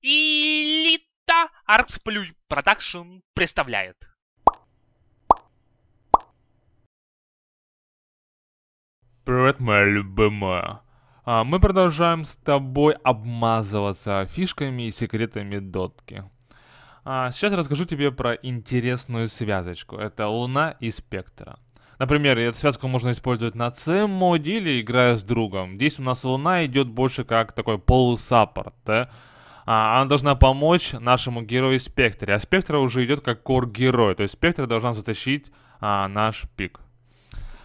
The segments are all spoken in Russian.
Элита Артсплюй Продакшн представляет. Привет, моя любимая. А, мы продолжаем с тобой обмазываться фишками и секретами дотки. А, сейчас расскажу тебе про интересную связочку. Это Луна и Спектра. Например, эту связку можно использовать на CM-моде или играя с другом. Здесь у нас Луна идет больше как такой полусаппорт, да? а, она должна помочь нашему герою Спектре. А Спектра уже идет как кор-герой, то есть Спектра должна затащить а, наш пик.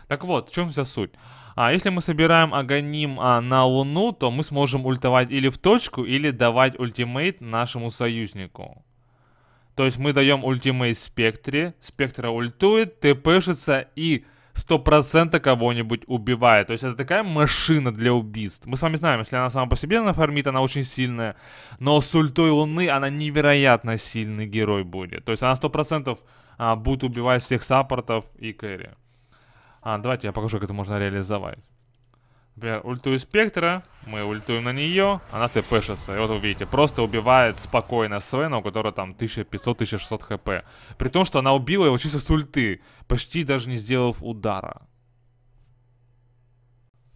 Так вот, в чем вся суть? А если мы собираем Аганим а, на Луну, то мы сможем ультовать или в точку, или давать ультимейт нашему союзнику. То есть мы даем ультимейт Спектре, Спектра ультует, ТПшится и 100% кого-нибудь убивает. То есть это такая машина для убийств. Мы с вами знаем, если она сама по себе нафармит, она очень сильная. Но с ультой луны она невероятно сильный герой будет. То есть она 100% а, будет убивать всех саппортов и кэри. А, давайте я покажу, как это можно реализовать. Например, ультую Спектра, мы ультуем на нее, она тпшится. И вот вы видите, просто убивает спокойно Свена, у которого там 1500-1600 хп. При том, что она убила его чисто с ульты, почти даже не сделав удара.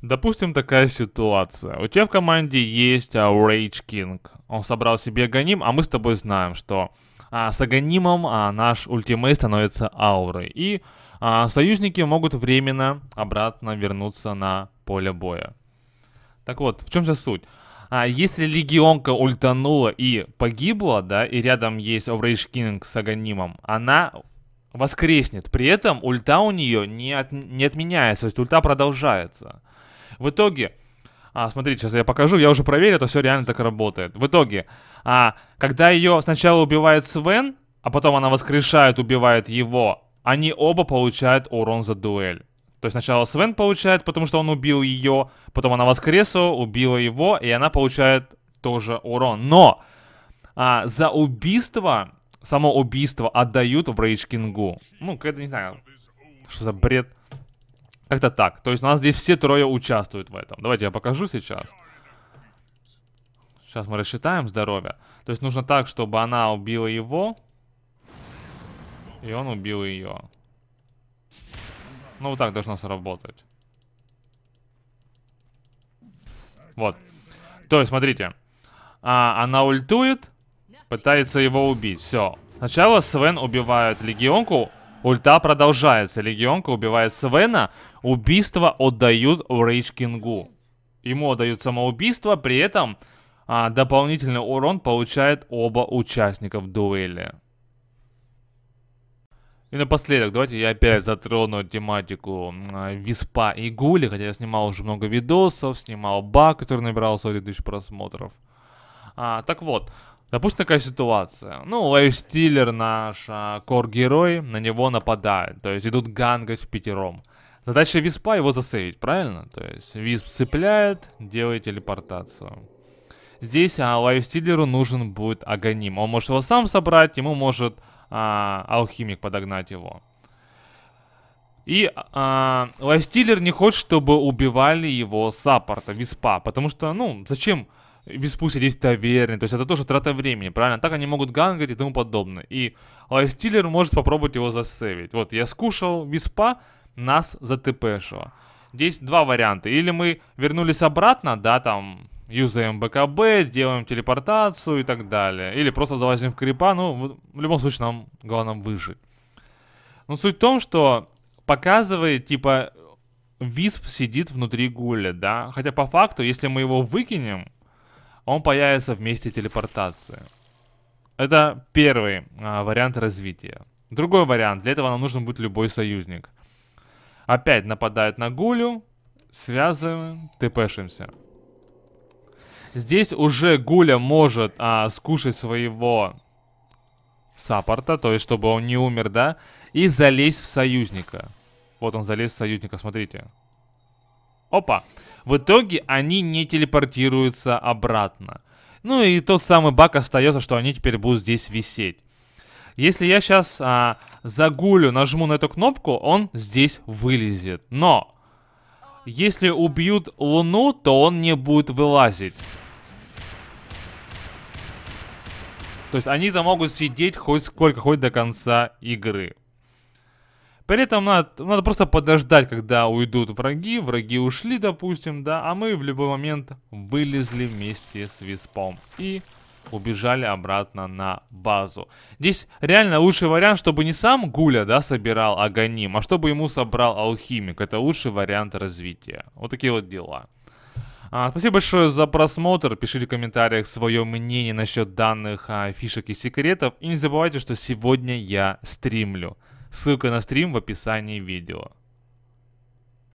Допустим, такая ситуация. У тебя в команде есть а, Rage King. Он собрал себе Ганим, а мы с тобой знаем, что а, с Аганимом а, наш ультимейт становится аурой. И а, союзники могут временно обратно вернуться на поля боя. Так вот, в чем же суть? А если легионка ультанула и погибла, да, и рядом есть Оврейдж Кинг с Аганимом, она воскреснет. При этом ульта у нее не, от, не отменяется, то есть ульта продолжается. В итоге, а, смотрите, сейчас я покажу, я уже проверил, это все реально так работает. В итоге, а, когда ее сначала убивает Свен, а потом она воскрешает, убивает его, они оба получают урон за дуэль. То есть сначала Свен получает, потому что он убил ее, потом она воскресла, убила его, и она получает тоже урон. Но а, за убийство, само убийство отдают в Рейдж Кингу. Ну, это не знаю, что за бред. Как-то так. То есть у нас здесь все трое участвуют в этом. Давайте я покажу сейчас. Сейчас мы рассчитаем здоровье. То есть нужно так, чтобы она убила его. И он убил ее. Ну, вот так должно сработать. Вот. То есть, смотрите. А, она ультует, пытается его убить. Все. Сначала Свен убивает Легионку. Ульта продолжается. Легионка убивает Свена. Убийство отдают Рейдж Кингу. Ему отдают самоубийство, при этом а, дополнительный урон получает оба участников дуэли. И напоследок, давайте я опять затрону тематику а, Виспа и Гули, хотя я снимал уже много видосов, снимал баг, который набирал сотни тысяч просмотров. А, так вот, допустим такая ситуация. Ну, Лейв наш а, кор-герой, на него нападают, то есть идут гангать в пятером. Задача Виспа его засейвить, правильно? То есть Висп цепляет, делает телепортацию. Здесь а, Лайвстиллеру нужен будет Аганим. Он может его сам собрать, ему может а, алхимик подогнать его. И а, Лайфстиллер не хочет, чтобы убивали его саппорта, виспа. Потому что, ну, зачем виспу сидеть в таверне? То есть это тоже трата времени, правильно? Так они могут гангать и тому подобное. И Лайфстиллер может попробовать его засейвить. Вот, я скушал виспа, нас затпшило. Здесь два варианта. Или мы вернулись обратно, да, там, юзаем БКБ, делаем телепортацию и так далее. Или просто залазим в крипа, ну, в любом случае нам главное выжить. Но суть в том, что показывает, типа, Висп сидит внутри гуля, да? Хотя по факту, если мы его выкинем, он появится вместе телепортации. Это первый а, вариант развития. Другой вариант. Для этого нам нужен будет любой союзник. Опять нападают на Гулю. Связываем, тпшимся. Здесь уже Гуля может а, скушать своего саппорта, то есть чтобы он не умер, да, и залезть в союзника. Вот он залез в союзника, смотрите. Опа. В итоге они не телепортируются обратно. Ну и тот самый баг остается, что они теперь будут здесь висеть. Если я сейчас а, загулю, нажму на эту кнопку, он здесь вылезет. Но если убьют Луну, то он не будет вылазить. То есть они там могут сидеть хоть сколько, хоть до конца игры. При этом надо, надо просто подождать, когда уйдут враги. Враги ушли, допустим, да, а мы в любой момент вылезли вместе с Виспом. И убежали обратно на базу. Здесь реально лучший вариант, чтобы не сам Гуля, да, собирал Аганим, а чтобы ему собрал Алхимик. Это лучший вариант развития. Вот такие вот дела. А, спасибо большое за просмотр. Пишите в комментариях свое мнение насчет данных а, фишек и секретов. И не забывайте, что сегодня я стримлю. Ссылка на стрим в описании видео.